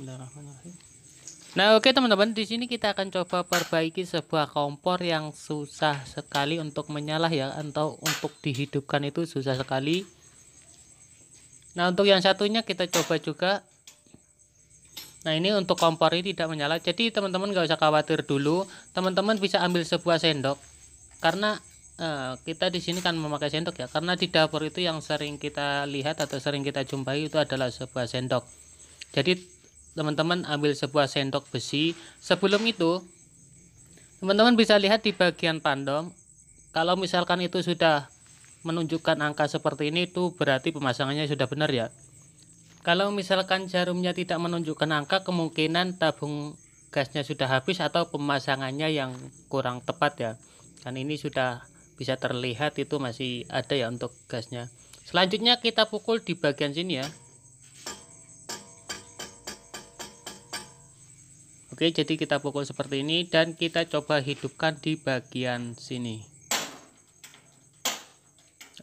Nah, oke okay, teman-teman, di sini kita akan coba perbaiki sebuah kompor yang susah sekali untuk menyala ya atau untuk dihidupkan itu susah sekali. Nah, untuk yang satunya kita coba juga. Nah, ini untuk kompor ini tidak menyala. Jadi, teman-teman nggak usah khawatir dulu. Teman-teman bisa ambil sebuah sendok karena eh, kita di sini kan memakai sendok ya karena di dapur itu yang sering kita lihat atau sering kita jumpai itu adalah sebuah sendok jadi teman-teman ambil sebuah sendok besi sebelum itu teman-teman bisa lihat di bagian pandong kalau misalkan itu sudah menunjukkan angka seperti ini itu berarti pemasangannya sudah benar ya kalau misalkan jarumnya tidak menunjukkan angka kemungkinan tabung gasnya sudah habis atau pemasangannya yang kurang tepat ya dan ini sudah bisa terlihat itu masih ada ya untuk gasnya selanjutnya kita pukul di bagian sini ya Oke, jadi kita pukul seperti ini dan kita coba hidupkan di bagian sini.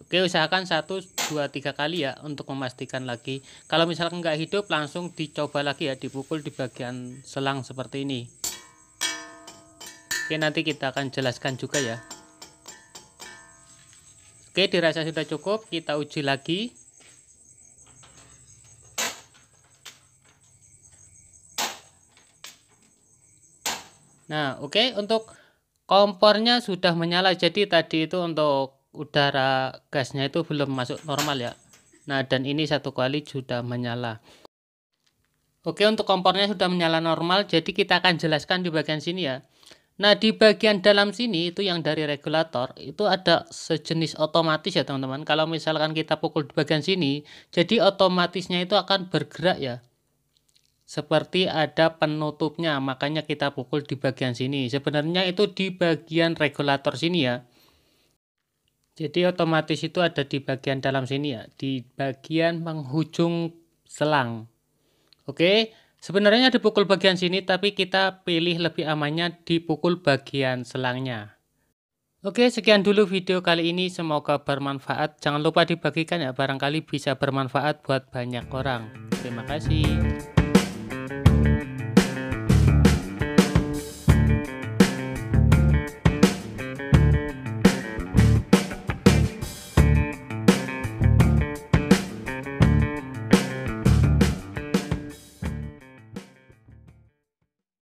Oke, usahakan 1 2 3 kali ya untuk memastikan lagi. Kalau misalkan nggak hidup langsung dicoba lagi ya dipukul di bagian selang seperti ini. Oke, nanti kita akan jelaskan juga ya. Oke, dirasa sudah cukup, kita uji lagi. Nah, oke okay, untuk kompornya sudah menyala. Jadi tadi itu untuk udara gasnya itu belum masuk normal ya. Nah, dan ini satu kali sudah menyala. Oke, untuk kompornya sudah menyala normal. Jadi kita akan jelaskan di bagian sini ya. Nah, di bagian dalam sini itu yang dari regulator itu ada sejenis otomatis ya, teman-teman. Kalau misalkan kita pukul di bagian sini, jadi otomatisnya itu akan bergerak ya seperti ada penutupnya makanya kita pukul di bagian sini sebenarnya itu di bagian regulator sini ya jadi otomatis itu ada di bagian dalam sini ya di bagian penghujung selang oke sebenarnya dipukul bagian sini tapi kita pilih lebih amannya dipukul bagian selangnya Oke, sekian dulu video kali ini. Semoga bermanfaat. Jangan lupa dibagikan ya, barangkali bisa bermanfaat buat banyak orang. Terima kasih. Thank you.